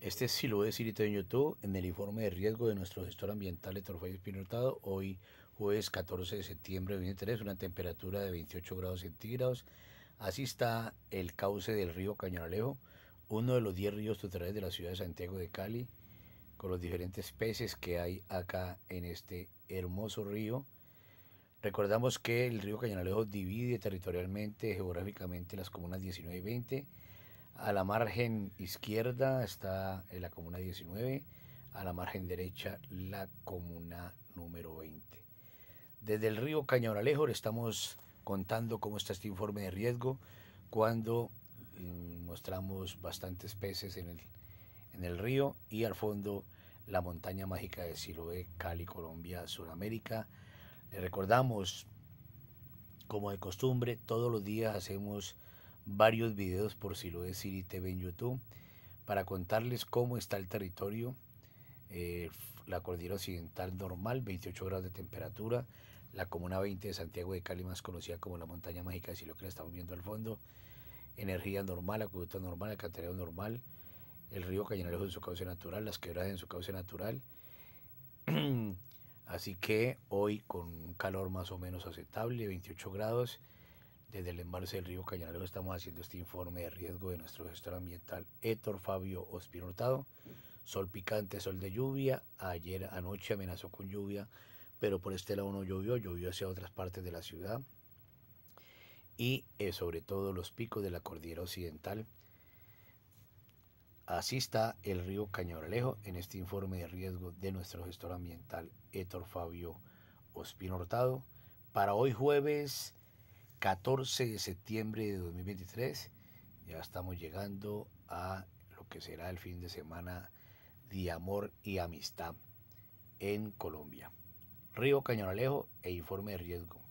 Este es lo de a decir en YouTube en el informe de riesgo de nuestro gestor ambiental de Espinotado Hoy, jueves 14 de septiembre de 2023, una temperatura de 28 grados centígrados. Así está el cauce del río Cañonalejo, uno de los 10 ríos tutelares de la ciudad de Santiago de Cali, con los diferentes peces que hay acá en este hermoso río. Recordamos que el río Cañonalejo divide territorialmente, geográficamente, las comunas 19 y 20 a la margen izquierda está eh, la comuna 19, a la margen derecha la comuna número 20. Desde el río Cañoralejo le estamos contando cómo está este informe de riesgo cuando mm, mostramos bastantes peces en el, en el río y al fondo la montaña mágica de Siloé, Cali, Colombia, Sudamérica. Le recordamos, como de costumbre, todos los días hacemos varios videos por si lo es TV en YouTube para contarles cómo está el territorio, eh, la cordillera occidental normal, 28 grados de temperatura, la comuna 20 de Santiago de Cali, más conocida como la montaña mágica de lo que la estamos viendo al fondo, energía normal, acueducto normal, alcantarillado normal, el río Cañarejo en su cauce natural, las quebradas en su cauce natural. Así que hoy con un calor más o menos aceptable, 28 grados, desde el embalse del río Cañalero estamos haciendo este informe de riesgo de nuestro gestor ambiental Héctor Fabio Ospino Hurtado. Sol picante, sol de lluvia. Ayer anoche amenazó con lluvia, pero por este lado no llovió, llovió hacia otras partes de la ciudad. Y eh, sobre todo los picos de la cordillera occidental. Así está el río Cañoralejo en este informe de riesgo de nuestro gestor ambiental Héctor Fabio Ospino Hurtado. Para hoy jueves 14 de septiembre de 2023. Ya estamos llegando a lo que será el fin de semana de amor y amistad en Colombia. Río Cañonalejo e informe de riesgo.